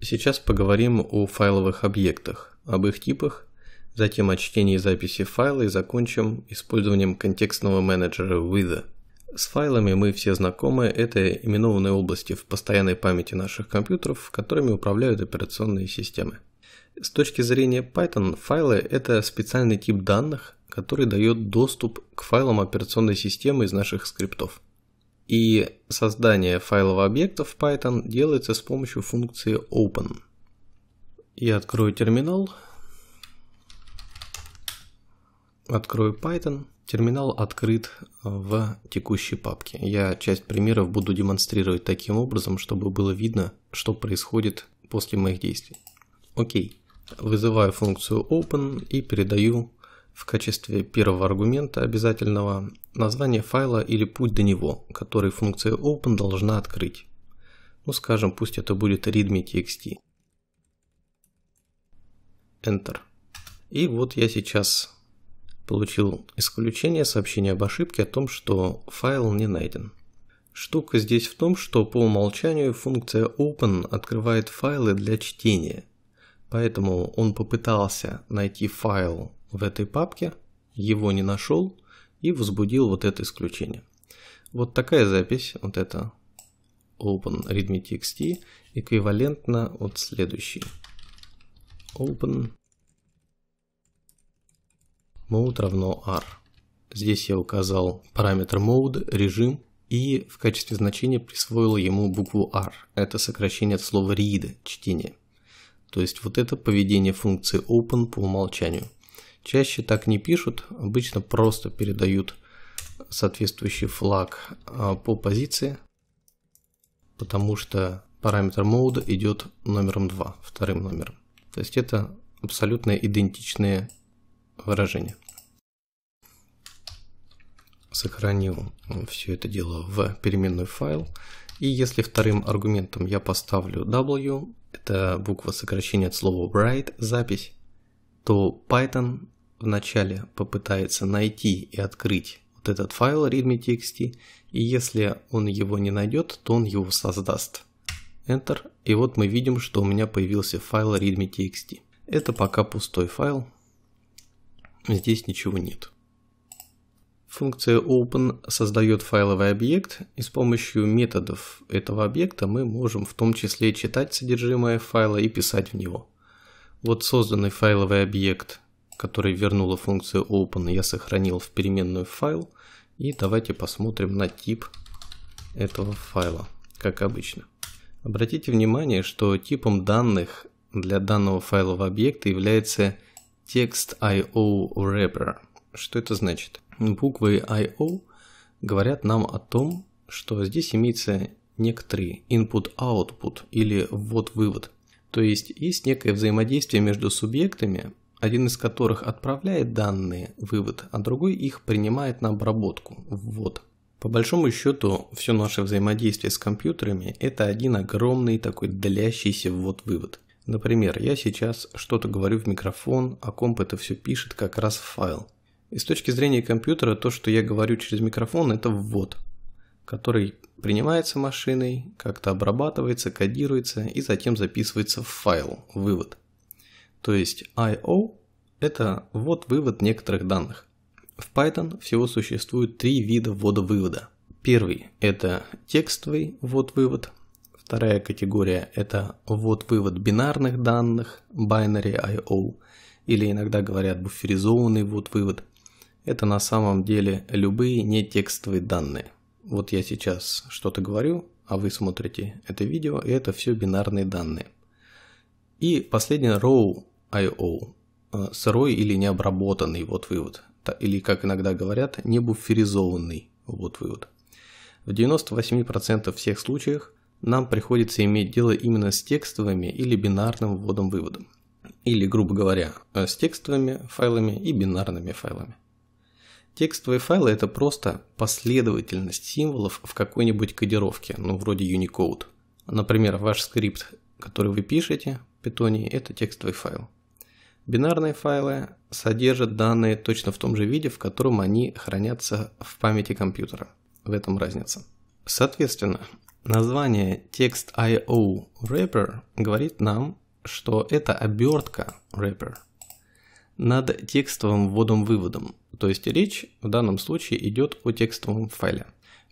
Сейчас поговорим о файловых объектах, об их типах, затем о чтении записи файла и закончим использованием контекстного менеджера with. С файлами мы все знакомы, это именованные области в постоянной памяти наших компьютеров, которыми управляют операционные системы. С точки зрения Python, файлы – это специальный тип данных, который дает доступ к файлам операционной системы из наших скриптов. И создание файлового объектов в Python делается с помощью функции open. Я открою терминал, открою Python. Терминал открыт в текущей папке. Я часть примеров буду демонстрировать таким образом, чтобы было видно, что происходит после моих действий. Окей. Вызываю функцию open и передаю в качестве первого аргумента обязательного название файла или путь до него, который функция open должна открыть. Ну скажем, пусть это будет readme.txt. Enter. И вот я сейчас получил исключение сообщение об ошибке о том, что файл не найден. Штука здесь в том, что по умолчанию функция open открывает файлы для чтения. Поэтому он попытался найти файл в этой папке, его не нашел и возбудил вот это исключение. Вот такая запись, вот это open readme.txt эквивалентна вот следующей. open mode равно r. Здесь я указал параметр mode, режим и в качестве значения присвоил ему букву r. Это сокращение от слова read, чтение. То есть вот это поведение функции open по умолчанию. Чаще так не пишут, обычно просто передают соответствующий флаг а, по позиции, потому что параметр мода идет номером 2, вторым номером. То есть это абсолютно идентичные выражения. Сохранил все это дело в переменную файл. И если вторым аргументом я поставлю W, это буква сокращения от слова write, запись, то Python вначале попытается найти и открыть вот этот файл readme.txt, и если он его не найдет, то он его создаст. Enter, и вот мы видим, что у меня появился файл readme.txt. Это пока пустой файл, здесь ничего нет. Функция open создает файловый объект, и с помощью методов этого объекта мы можем в том числе читать содержимое файла и писать в него. Вот созданный файловый объект который вернула функцию open, я сохранил в переменную файл. И давайте посмотрим на тип этого файла, как обычно. Обратите внимание, что типом данных для данного файлового объекта является текст IO wrapper. Что это значит? Буквы IO говорят нам о том, что здесь имеется некоторые input-output или ввод-вывод. То есть есть некое взаимодействие между субъектами, один из которых отправляет данные, вывод, а другой их принимает на обработку, ввод. По большому счету, все наше взаимодействие с компьютерами – это один огромный такой длящийся ввод-вывод. Например, я сейчас что-то говорю в микрофон, а комп это все пишет как раз в файл. И с точки зрения компьютера, то, что я говорю через микрофон – это ввод, который принимается машиной, как-то обрабатывается, кодируется и затем записывается в файл, вывод – то есть I.O. – это ввод-вывод некоторых данных. В Python всего существует три вида ввода-вывода. Первый – это текстовый ввод-вывод. Вторая категория – это ввод-вывод бинарных данных, binary I.O. или иногда говорят буферизованный ввод-вывод. Это на самом деле любые не текстовые данные. Вот я сейчас что-то говорю, а вы смотрите это видео, и это все бинарные данные. И последний row IO. Э, сырой или необработанный, вот вывод. Или, как иногда говорят, небуферизованный, вот вывод. В 98% всех случаях нам приходится иметь дело именно с текстовыми или бинарным вводом-выводом. Или, грубо говоря, э, с текстовыми файлами и бинарными файлами. Текстовые файлы – это просто последовательность символов в какой-нибудь кодировке, ну вроде Unicode. Например, ваш скрипт, который вы пишете в Python, это текстовый файл. Бинарные файлы содержат данные точно в том же виде, в котором они хранятся в памяти компьютера. В этом разница. Соответственно, название текст wrapper говорит нам, что это обертка wrapper над текстовым вводом-выводом, то есть речь в данном случае идет о текстовом файле.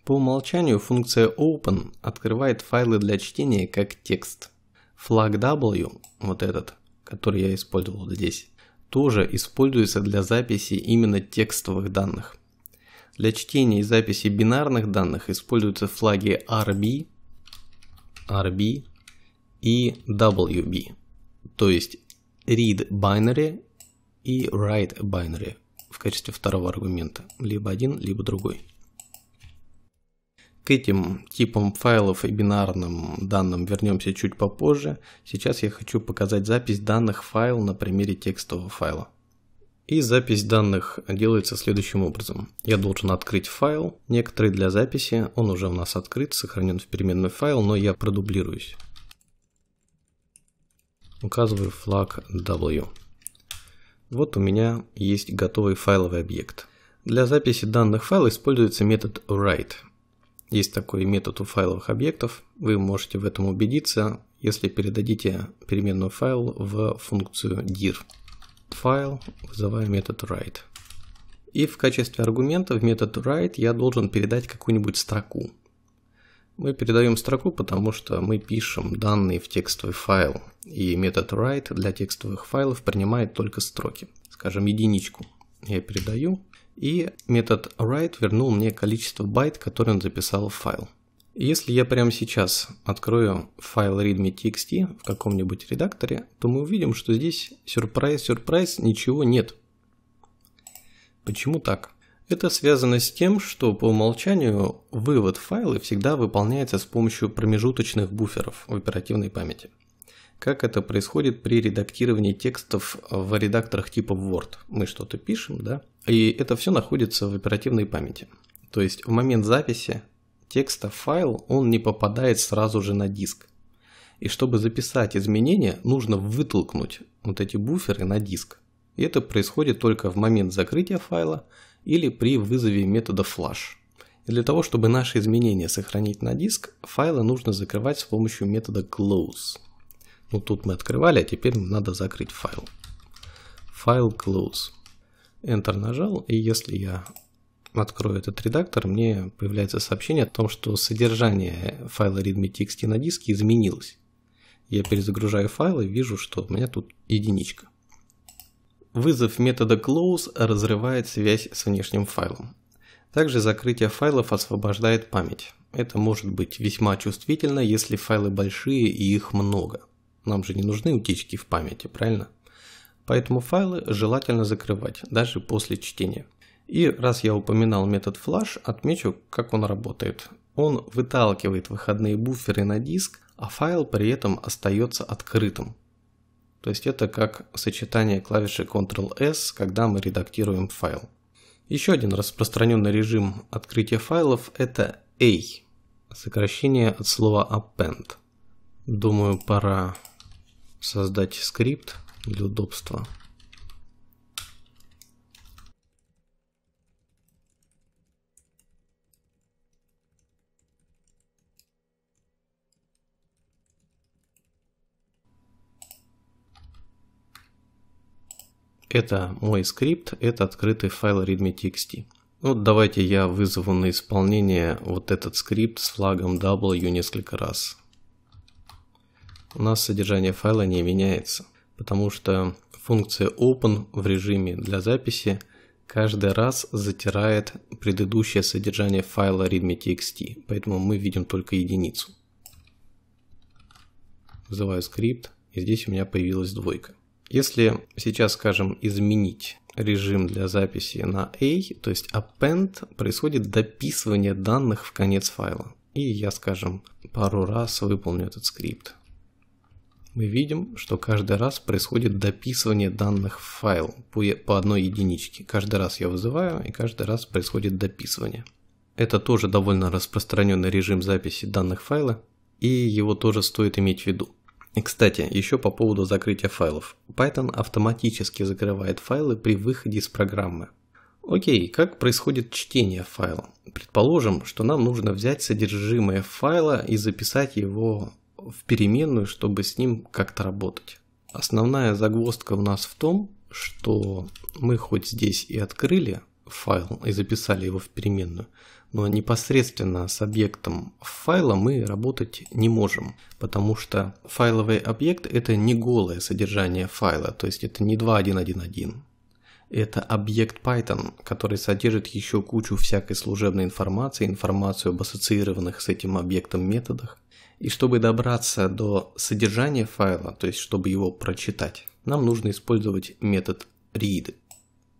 По умолчанию функция open открывает файлы для чтения как текст. Flag W, вот этот, который я использовал здесь, тоже используется для записи именно текстовых данных. Для чтения и записи бинарных данных используются флаги RB, RB и WB, то есть read binary и write binary в качестве второго аргумента, либо один, либо другой. К этим типам файлов и бинарным данным вернемся чуть попозже. Сейчас я хочу показать запись данных файл на примере текстового файла. И запись данных делается следующим образом. Я должен открыть файл, некоторые для записи, он уже у нас открыт, сохранен в переменной файл, но я продублируюсь. Указываю флаг W. Вот у меня есть готовый файловый объект. Для записи данных файла используется метод write. Есть такой метод у файловых объектов. Вы можете в этом убедиться, если передадите переменную файл в функцию dir. Файл, вызываю метод write. И в качестве аргумента в метод write я должен передать какую-нибудь строку. Мы передаем строку, потому что мы пишем данные в текстовый файл, и метод write для текстовых файлов принимает только строки, скажем, единичку. Я передаю, и метод write вернул мне количество байт, которое он записал в файл. Если я прямо сейчас открою файл readme.txt в каком-нибудь редакторе, то мы увидим, что здесь сюрприз-сюрприз ничего нет. Почему так? Это связано с тем, что по умолчанию вывод файла всегда выполняется с помощью промежуточных буферов в оперативной памяти. Как это происходит при редактировании текстов в редакторах типа Word. Мы что-то пишем, да? И это все находится в оперативной памяти. То есть в момент записи текста файл, он не попадает сразу же на диск. И чтобы записать изменения, нужно вытолкнуть вот эти буферы на диск. И это происходит только в момент закрытия файла или при вызове метода flush. И для того, чтобы наши изменения сохранить на диск, файлы нужно закрывать с помощью метода close. Ну тут мы открывали, а теперь надо закрыть файл. Файл close. Enter нажал, и если я открою этот редактор, мне появляется сообщение о том, что содержание файла readme.txt на диске изменилось. Я перезагружаю файл и вижу, что у меня тут единичка. Вызов метода close разрывает связь с внешним файлом. Также закрытие файлов освобождает память. Это может быть весьма чувствительно, если файлы большие и их много. Нам же не нужны утечки в памяти, правильно? поэтому файлы желательно закрывать, даже после чтения. И раз я упоминал метод flush, отмечу, как он работает. Он выталкивает выходные буферы на диск, а файл при этом остается открытым. То есть это как сочетание клавиши Ctrl-S, когда мы редактируем файл. Еще один распространенный режим открытия файлов – это A, сокращение от слова append. Думаю, пора создать скрипт, для удобства. Это мой скрипт, это открытый файл readme.txt. Вот ну, давайте я вызову на исполнение вот этот скрипт с флагом W несколько раз. У нас содержание файла не меняется потому что функция open в режиме для записи каждый раз затирает предыдущее содержание файла readme.txt, поэтому мы видим только единицу. Вызываю скрипт, и здесь у меня появилась двойка. Если сейчас, скажем, изменить режим для записи на A, то есть append, происходит дописывание данных в конец файла. И я, скажем, пару раз выполню этот скрипт мы видим, что каждый раз происходит дописывание данных в файл по, по одной единичке. Каждый раз я вызываю, и каждый раз происходит дописывание. Это тоже довольно распространенный режим записи данных файла, и его тоже стоит иметь в виду. И, кстати, еще по поводу закрытия файлов. Python автоматически закрывает файлы при выходе из программы. Окей, как происходит чтение файла? Предположим, что нам нужно взять содержимое файла и записать его в переменную, чтобы с ним как-то работать. Основная загвоздка у нас в том, что мы хоть здесь и открыли файл и записали его в переменную, но непосредственно с объектом файла мы работать не можем, потому что файловый объект это не голое содержание файла, то есть это не 2.1.1.1, это объект Python, который содержит еще кучу всякой служебной информации, информацию об ассоциированных с этим объектом методах. И чтобы добраться до содержания файла, то есть чтобы его прочитать, нам нужно использовать метод read.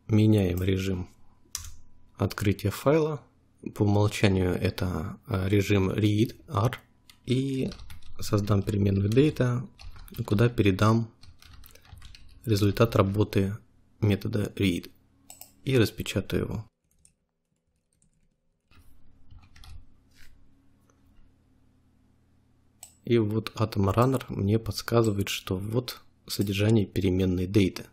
Меняем режим открытия файла. По умолчанию это э, режим read R. И создам переменную data, куда передам результат работы метода read и распечатаю его. И вот Atom Runner мне подсказывает, что вот содержание переменной data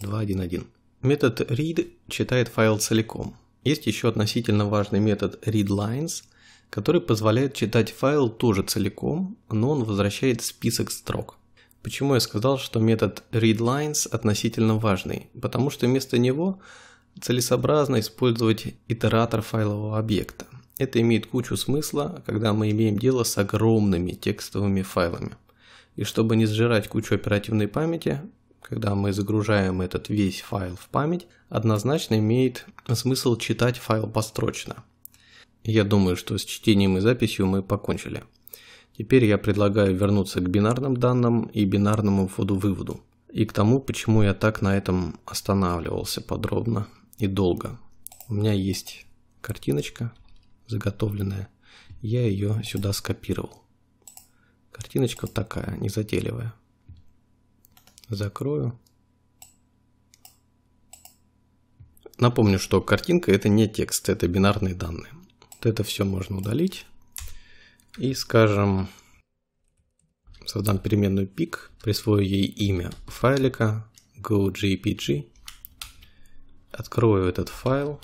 2.1.1. Метод read читает файл целиком. Есть еще относительно важный метод readLines, который позволяет читать файл тоже целиком, но он возвращает список строк. Почему я сказал, что метод readlines относительно важный? Потому что вместо него целесообразно использовать итератор файлового объекта. Это имеет кучу смысла, когда мы имеем дело с огромными текстовыми файлами. И чтобы не сжирать кучу оперативной памяти, когда мы загружаем этот весь файл в память, однозначно имеет смысл читать файл построчно. Я думаю, что с чтением и записью мы покончили. Теперь я предлагаю вернуться к бинарным данным и бинарному вводу-выводу. И к тому, почему я так на этом останавливался подробно и долго. У меня есть картиночка заготовленная. Я ее сюда скопировал. Картиночка такая, незатейливая. Закрою. Напомню, что картинка это не текст, это бинарные данные. Вот это все можно удалить и, скажем, создам переменную пик, присвою ей имя файлика go.jpg, открою этот файл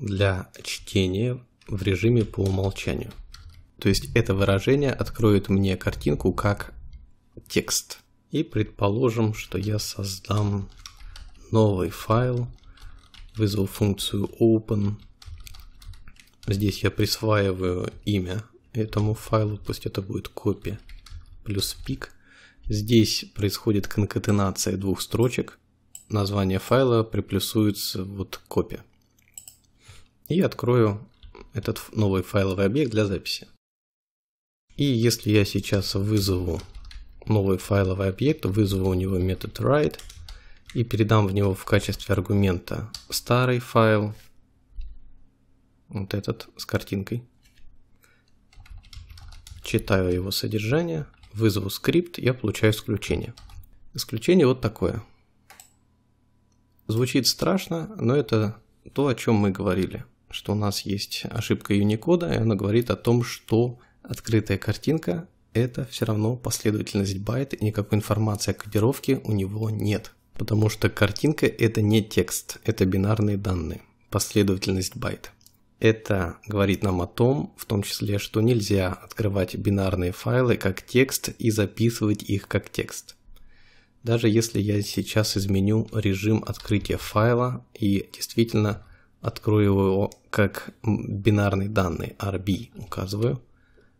для чтения в режиме по умолчанию. То есть это выражение откроет мне картинку как текст. И предположим, что я создам новый файл, вызову функцию open. Здесь я присваиваю имя этому файлу, пусть это будет копия плюс пик. Здесь происходит конкатенация двух строчек. Название файла приплюсуется вот копия. И открою этот новый файловый объект для записи. И если я сейчас вызову новый файловый объект, вызову у него метод write и передам в него в качестве аргумента старый файл, вот этот с картинкой, читаю его содержание, вызову скрипт, я получаю исключение. Исключение вот такое. Звучит страшно, но это то, о чем мы говорили, что у нас есть ошибка Unicode, и она говорит о том, что открытая картинка – это все равно последовательность байт, и никакой информации о кодировке у него нет. Потому что картинка – это не текст, это бинарные данные, последовательность байт. Это говорит нам о том, в том числе, что нельзя открывать бинарные файлы как текст и записывать их как текст. Даже если я сейчас изменю режим открытия файла и действительно открою его как бинарные данные, RB указываю,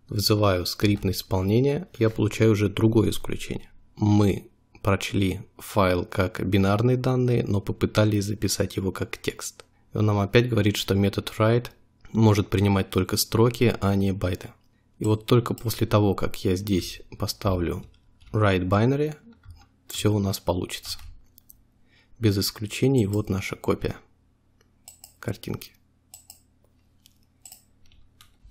вызываю скрипт на исполнение, я получаю уже другое исключение. Мы прочли файл как бинарные данные, но попытались записать его как текст. И он нам опять говорит, что метод write может принимать только строки, а не байты. И вот только после того, как я здесь поставлю write binary, все у нас получится. Без исключений вот наша копия картинки.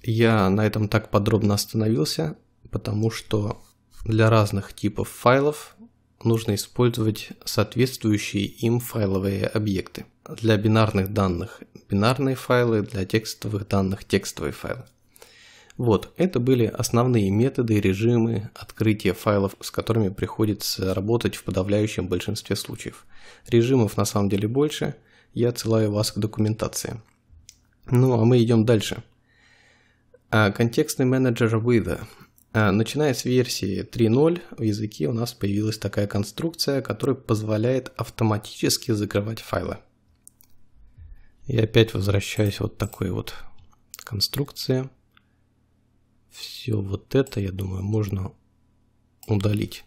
Я на этом так подробно остановился, потому что для разных типов файлов нужно использовать соответствующие им файловые объекты для бинарных данных бинарные файлы, для текстовых данных текстовые файлы. Вот, это были основные методы режимы открытия файлов, с которыми приходится работать в подавляющем большинстве случаев. Режимов на самом деле больше, я отсылаю вас к документации. Ну а мы идем дальше. А Контекстный менеджер with. А, начиная с версии 3.0 в языке у нас появилась такая конструкция, которая позволяет автоматически закрывать файлы. И опять возвращаюсь вот такой вот конструкции. Все вот это, я думаю, можно удалить.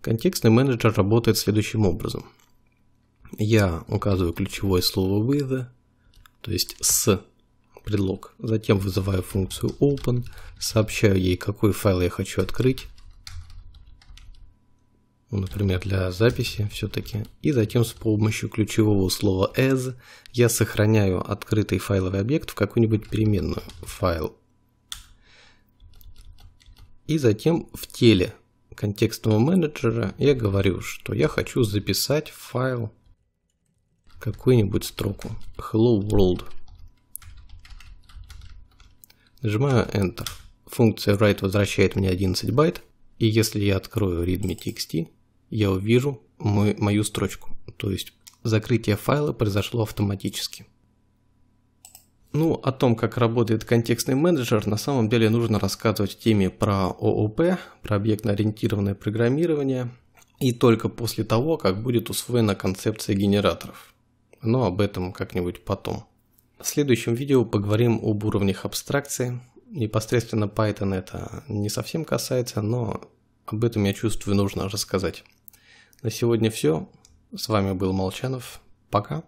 Контекстный менеджер работает следующим образом. Я указываю ключевое слово with, то есть с предлог. Затем вызываю функцию open, сообщаю ей, какой файл я хочу открыть. Ну, например, для записи все-таки. И затем с помощью ключевого слова as я сохраняю открытый файловый объект в какую-нибудь переменную файл. И затем в теле контекстного менеджера я говорю, что я хочу записать файл какую-нибудь строку. Hello World. Нажимаю Enter. Функция write возвращает мне 11 байт. И если я открою readme.txt, я увижу мой, мою строчку. То есть закрытие файла произошло автоматически. Ну, о том, как работает контекстный менеджер, на самом деле нужно рассказывать теме про ООП, про объектно-ориентированное программирование, и только после того, как будет усвоена концепция генераторов. Но об этом как-нибудь потом. В следующем видео поговорим об уровнях абстракции. Непосредственно Python это не совсем касается, но об этом я чувствую нужно рассказать. На сегодня все. С вами был Молчанов. Пока.